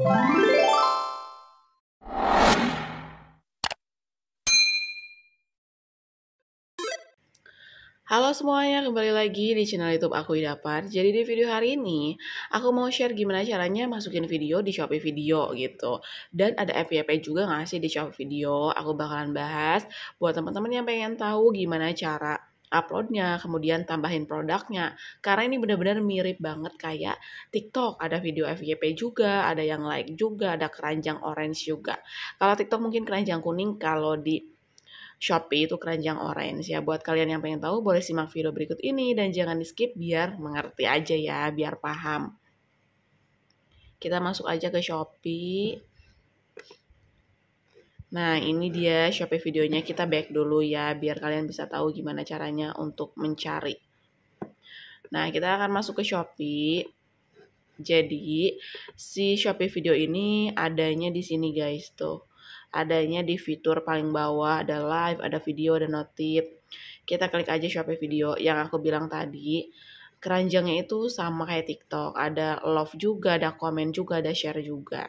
Halo semuanya, kembali lagi di channel YouTube aku Idapar. Jadi di video hari ini, aku mau share gimana caranya masukin video di Shopee Video gitu. Dan ada FYP juga nggak sih di Shopee Video? Aku bakalan bahas buat teman-teman yang pengen tahu gimana cara uploadnya, kemudian tambahin produknya. Karena ini benar-benar mirip banget kayak TikTok. Ada video FYP juga, ada yang like juga, ada keranjang orange juga. Kalau TikTok mungkin keranjang kuning, kalau di Shopee itu keranjang orange ya. Buat kalian yang pengen tahu boleh simak video berikut ini dan jangan di skip biar mengerti aja ya, biar paham. Kita masuk aja ke Shopee. Nah, ini dia Shopee videonya. Kita back dulu ya, biar kalian bisa tahu gimana caranya untuk mencari. Nah, kita akan masuk ke Shopee. Jadi, si Shopee video ini adanya di sini guys, tuh. Adanya di fitur paling bawah, ada live, ada video, ada notif. Kita klik aja Shopee video yang aku bilang tadi. Keranjangnya itu sama kayak TikTok, ada love juga, ada komen juga, ada share juga.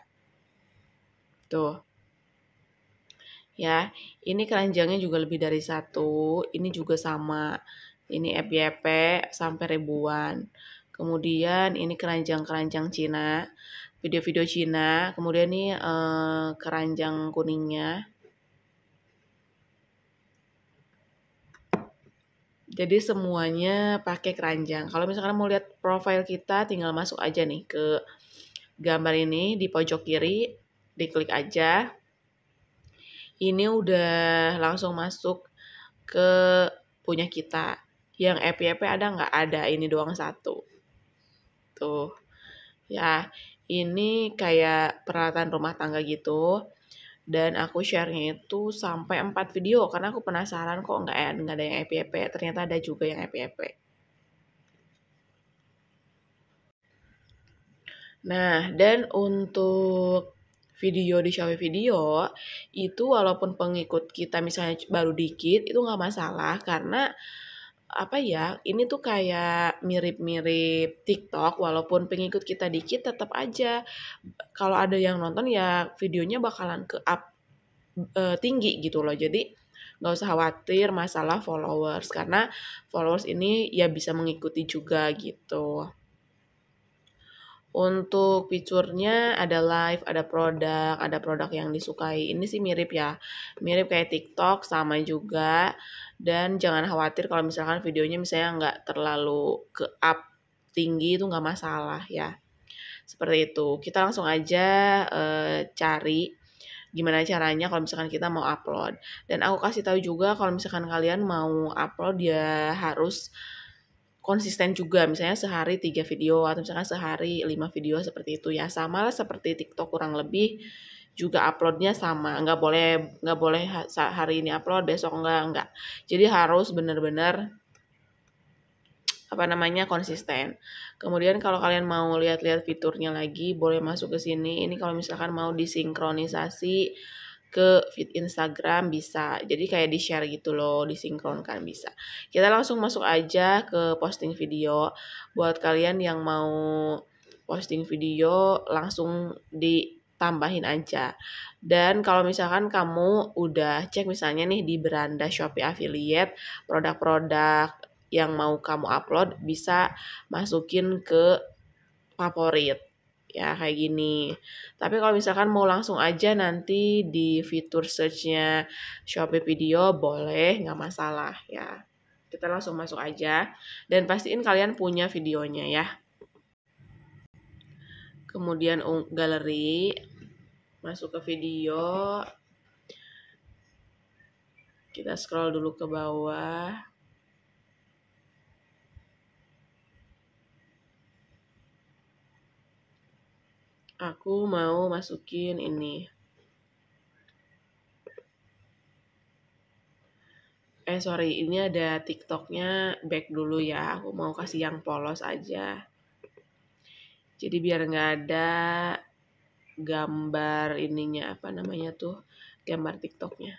Tuh ya ini keranjangnya juga lebih dari satu ini juga sama ini FYP sampai ribuan kemudian ini keranjang-keranjang Cina video-video Cina kemudian ini eh, keranjang kuningnya Jadi semuanya pakai keranjang. Kalau misalkan mau lihat profile kita, tinggal masuk aja nih ke gambar ini di pojok kiri, diklik aja ini udah langsung masuk ke punya kita. Yang EPP ada nggak? Ada, ini doang satu. Tuh. Ya, ini kayak peralatan rumah tangga gitu. Dan aku sharenya itu sampai 4 video karena aku penasaran kok nggak ada yang EPP Ternyata ada juga yang EPP Nah, dan untuk video di Xiaomi Video itu walaupun pengikut kita misalnya baru dikit itu nggak masalah karena apa ya ini tuh kayak mirip-mirip TikTok walaupun pengikut kita dikit tetap aja kalau ada yang nonton ya videonya bakalan ke up e, tinggi gitu loh jadi nggak usah khawatir masalah followers karena followers ini ya bisa mengikuti juga gitu. Untuk fiturnya ada live, ada produk, ada produk yang disukai. Ini sih mirip ya, mirip kayak TikTok sama juga. Dan jangan khawatir kalau misalkan videonya misalnya nggak terlalu ke up tinggi itu nggak masalah ya. Seperti itu. Kita langsung aja e, cari gimana caranya kalau misalkan kita mau upload. Dan aku kasih tahu juga kalau misalkan kalian mau upload ya harus konsisten juga misalnya sehari tiga video atau misalkan sehari lima video seperti itu ya sama lah seperti TikTok kurang lebih juga uploadnya sama nggak boleh nggak boleh hari ini upload besok nggak nggak jadi harus bener-bener apa namanya konsisten. Kemudian kalau kalian mau lihat-lihat fiturnya lagi, boleh masuk ke sini. Ini kalau misalkan mau disinkronisasi ke feed Instagram bisa. Jadi kayak di-share gitu loh, disinkronkan bisa. Kita langsung masuk aja ke posting video. Buat kalian yang mau posting video langsung ditambahin aja. Dan kalau misalkan kamu udah cek misalnya nih di beranda Shopee Affiliate, produk-produk yang mau kamu upload bisa masukin ke favorit ya kayak gini. Tapi kalau misalkan mau langsung aja nanti di fitur searchnya Shopee Video boleh, nggak masalah ya. Kita langsung masuk aja dan pastiin kalian punya videonya ya. Kemudian galeri, masuk ke video, kita scroll dulu ke bawah. aku mau masukin ini eh sorry ini ada tiktoknya back dulu ya aku mau kasih yang polos aja jadi biar nggak ada gambar ininya apa namanya tuh gambar tiktoknya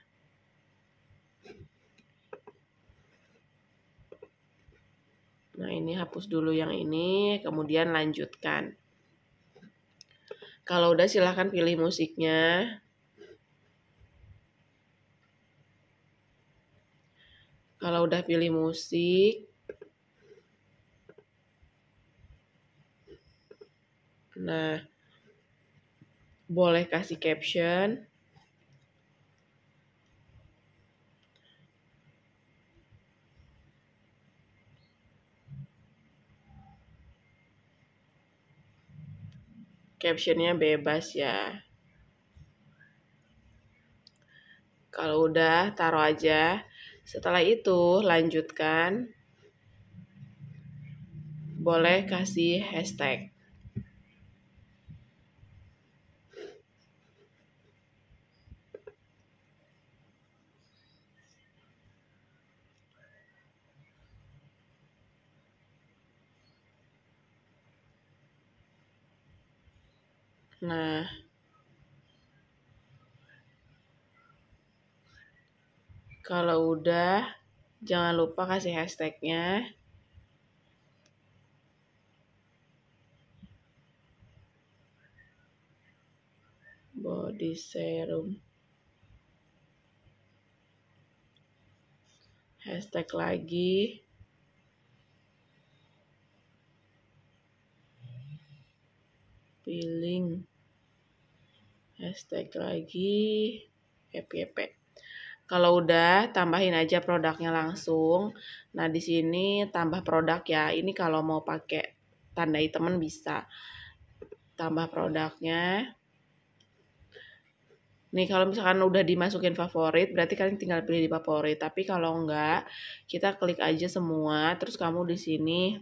nah ini hapus dulu yang ini kemudian lanjutkan kalau udah silahkan pilih musiknya. Kalau udah pilih musik, nah boleh kasih caption. captionnya bebas ya kalau udah taruh aja setelah itu lanjutkan boleh kasih hashtag Nah, kalau udah, jangan lupa kasih hashtagnya. Body serum. Hashtag lagi. Peeling hashtag lagi happy happy. kalau udah tambahin aja produknya langsung nah di sini tambah produk ya ini kalau mau pakai tandai temen bisa tambah produknya Nih kalau misalkan udah dimasukin favorit berarti kalian tinggal pilih di favorit. Tapi kalau enggak, kita klik aja semua terus kamu di sini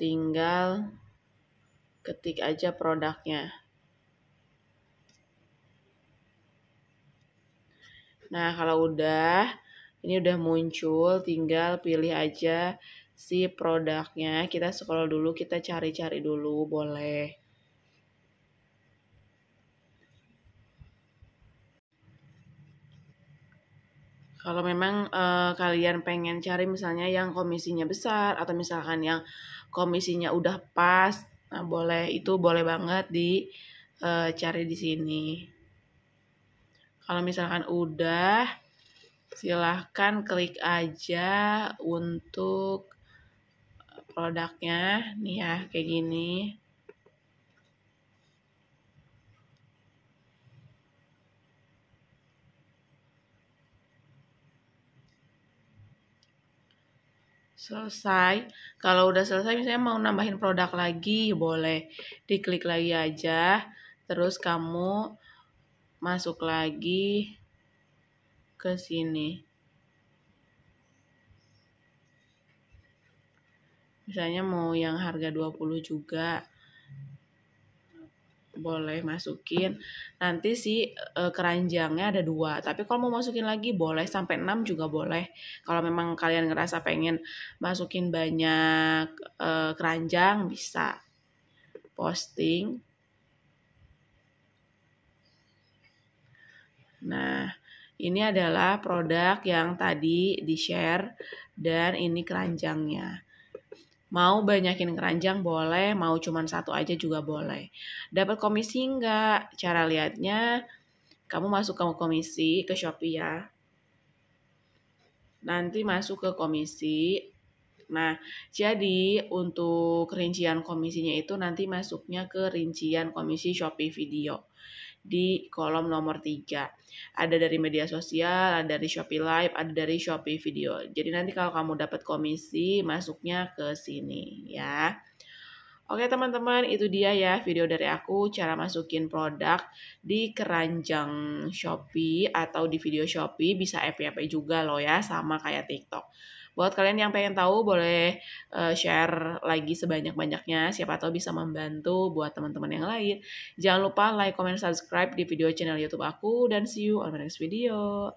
tinggal ketik aja produknya. Nah, kalau udah, ini udah muncul, tinggal pilih aja si produknya. Kita scroll dulu, kita cari-cari dulu, boleh. Kalau memang eh, kalian pengen cari misalnya yang komisinya besar atau misalkan yang komisinya udah pas Nah, boleh itu boleh banget dicari eh, e, di sini. Kalau misalkan udah, silahkan klik aja untuk produknya. Nih ya, kayak gini. selesai. Kalau udah selesai misalnya mau nambahin produk lagi, boleh diklik lagi aja. Terus kamu masuk lagi ke sini. Misalnya mau yang harga 20 juga boleh masukin nanti si uh, keranjangnya ada dua tapi kalau mau masukin lagi boleh sampai enam juga boleh kalau memang kalian ngerasa pengen masukin banyak uh, keranjang bisa posting nah ini adalah produk yang tadi di share dan ini keranjangnya Mau banyakin keranjang boleh, mau cuman satu aja juga boleh. Dapat komisi enggak? Cara lihatnya, kamu masuk ke komisi ke Shopee ya. Nanti masuk ke komisi, Nah, jadi untuk rincian komisinya itu nanti masuknya ke rincian komisi Shopee Video di kolom nomor 3. Ada dari media sosial, ada dari Shopee Live, ada dari Shopee Video. Jadi nanti kalau kamu dapat komisi, masuknya ke sini ya. Oke teman-teman, itu dia ya video dari aku cara masukin produk di keranjang Shopee atau di video Shopee bisa FYP juga loh ya sama kayak TikTok. Buat kalian yang pengen tahu boleh uh, share lagi sebanyak-banyaknya siapa tahu bisa membantu buat teman-teman yang lain. Jangan lupa like, comment, subscribe di video channel YouTube aku dan see you on the next video.